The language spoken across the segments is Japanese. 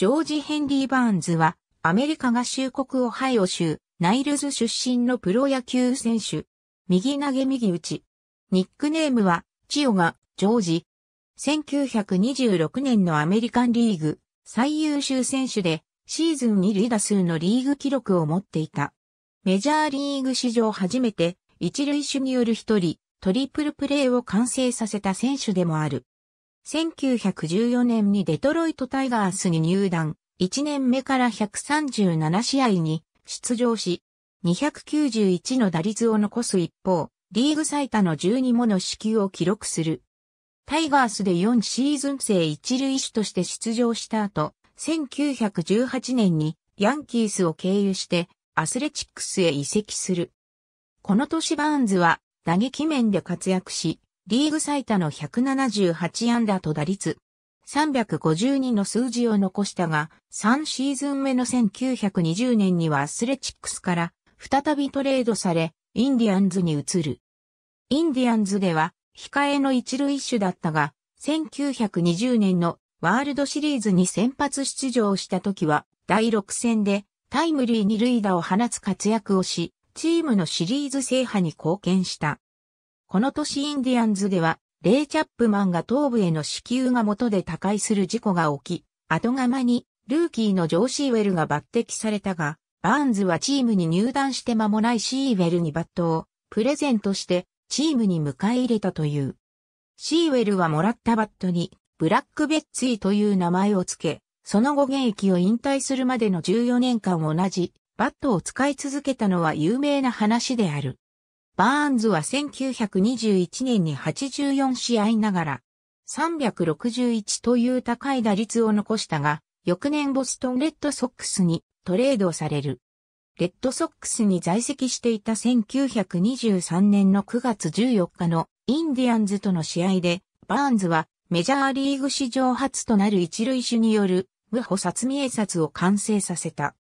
ジョージ・ヘンリー・バーンズは、アメリカ合衆国オハイオ州、ナイルズ出身のプロ野球選手。右投げ右打ち。ニックネームは、チオガ、ジョージ。1926年のアメリカンリーグ、最優秀選手で、シーズン2塁打数のリーグ記録を持っていた。メジャーリーグ史上初めて、一塁手による一人、トリプルプレーを完成させた選手でもある。1914年にデトロイトタイガースに入団、1年目から137試合に出場し、291の打率を残す一方、リーグ最多の12もの支給を記録する。タイガースで4シーズン生一塁手として出場した後、1918年にヤンキースを経由してアスレチックスへ移籍する。この年バーンズは打撃面で活躍し、リーグ最多の178安打と打率352の数字を残したが、3シーズン目の1920年にはアスレチックスから再びトレードされ、インディアンズに移る。インディアンズでは、控えの一塁手だったが、1920年のワールドシリーズに先発出場した時は、第6戦でタイムリー二塁打を放つ活躍をし、チームのシリーズ制覇に貢献した。この年インディアンズでは、レイ・チャップマンが頭部への支給が元で他界する事故が起き、後釜にルーキーのジョー・シーウェルが抜擢されたが、バーンズはチームに入団して間もないシーウェルにバットをプレゼントしてチームに迎え入れたという。シーウェルはもらったバットにブラックベッツィという名前を付け、その後現役を引退するまでの14年間同じバットを使い続けたのは有名な話である。バーンズは1921年に84試合ながら、361という高い打率を残したが、翌年ボストンレッドソックスにトレードされる。レッドソックスに在籍していた1923年の9月14日のインディアンズとの試合で、バーンズはメジャーリーグ史上初となる一塁手による無補殺見え殺を完成させた。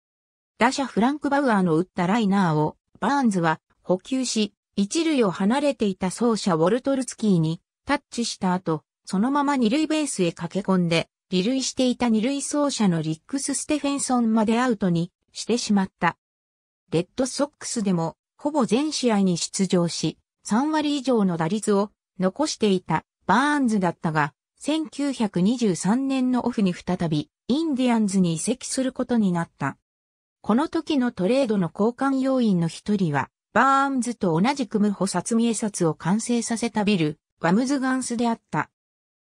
打者フランク・バウアーの打ったライナーをバーンズは補給し、一塁を離れていた走者ウォルトルツキーにタッチした後、そのまま二塁ベースへ駆け込んで、離塁していた二塁走者のリックス・ステフェンソンまでアウトにしてしまった。レッドソックスでも、ほぼ全試合に出場し、3割以上の打率を残していたバーンズだったが、1923年のオフに再び、インディアンズに移籍することになった。この時のトレードの交換要因の一人は、バーンズと同じく無保殺見え札を完成させたビル、ワムズガンスであった。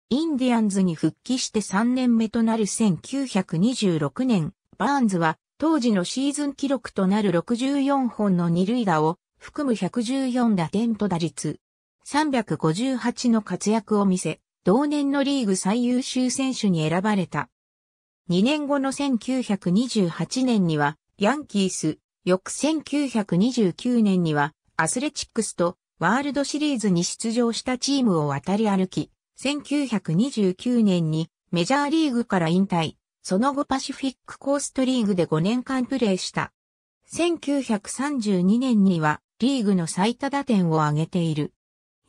インディアンズに復帰して3年目となる1926年、バーンズは当時のシーズン記録となる64本の二塁打を含む114打点と打率358の活躍を見せ、同年のリーグ最優秀選手に選ばれた。2年後の1928年には、ヤンキース、翌1929年にはアスレチックスとワールドシリーズに出場したチームを渡り歩き、1929年にメジャーリーグから引退、その後パシフィックコーストリーグで5年間プレーした。1932年にはリーグの最多打点を挙げている。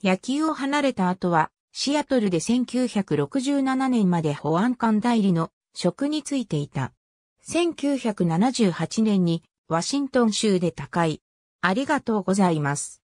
野球を離れた後は、シアトルで1967年まで保安官代理の職についていた。1978年にワシントン州で高い。ありがとうございます。